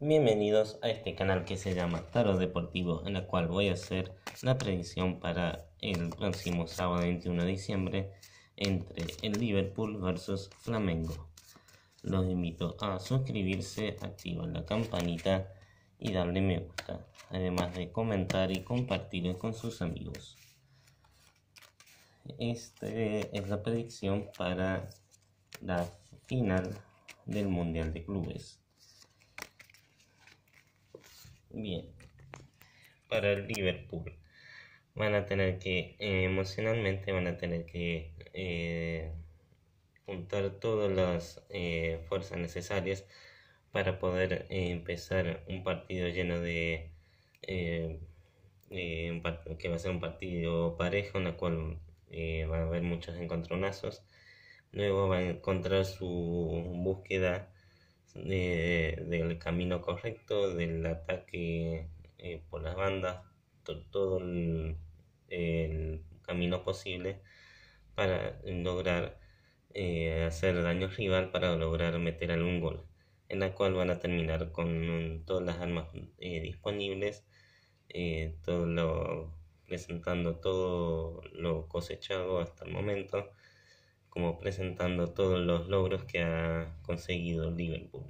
Bienvenidos a este canal que se llama Tarot Deportivo, en la cual voy a hacer la predicción para el próximo sábado 21 de diciembre entre el Liverpool versus Flamengo. Los invito a suscribirse, activar la campanita y darle me gusta, además de comentar y compartir con sus amigos. Esta es la predicción para la final del Mundial de Clubes bien para el Liverpool. Van a tener que, eh, emocionalmente, van a tener que eh, juntar todas las eh, fuerzas necesarias para poder empezar un partido lleno de. que va a ser un partido parejo, en el cual van a haber muchos encontronazos. Luego va a encontrar su búsqueda de, eh, del camino correcto, del ataque eh, por las bandas, todo el, camino posible para lograr eh, hacer daño rival, para lograr meter algún gol, en la cual van a terminar con todas las armas disponibles, todo presentando todo lo cosechado hasta el momento como presentando todos los logros que ha conseguido Liverpool.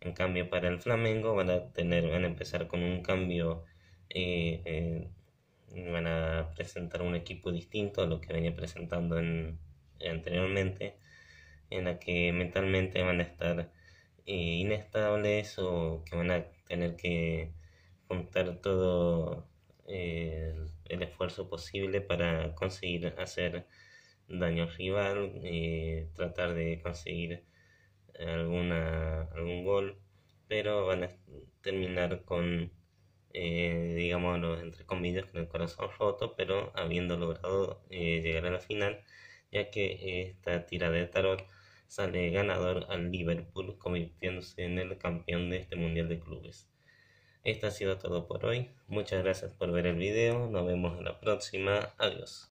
En cambio, para el Flamengo van a tener, van a empezar con un cambio, eh, eh, van a presentar un equipo distinto a lo que venía presentando anteriormente, en la que mentalmente van a estar eh, inestables o que van a tener que juntar todo el esfuerzo posible para conseguir hacer daño rival, eh, tratar de conseguir alguna, algún gol, pero van a terminar con, eh, digamos, los, entre comillas, con el corazón roto, pero habiendo logrado eh, llegar a la final, ya que esta tira de tarot sale ganador al Liverpool, convirtiéndose en el campeón de este Mundial de Clubes. Esto ha sido todo por hoy. Muchas gracias por ver el video. Nos vemos en la próxima. Adiós.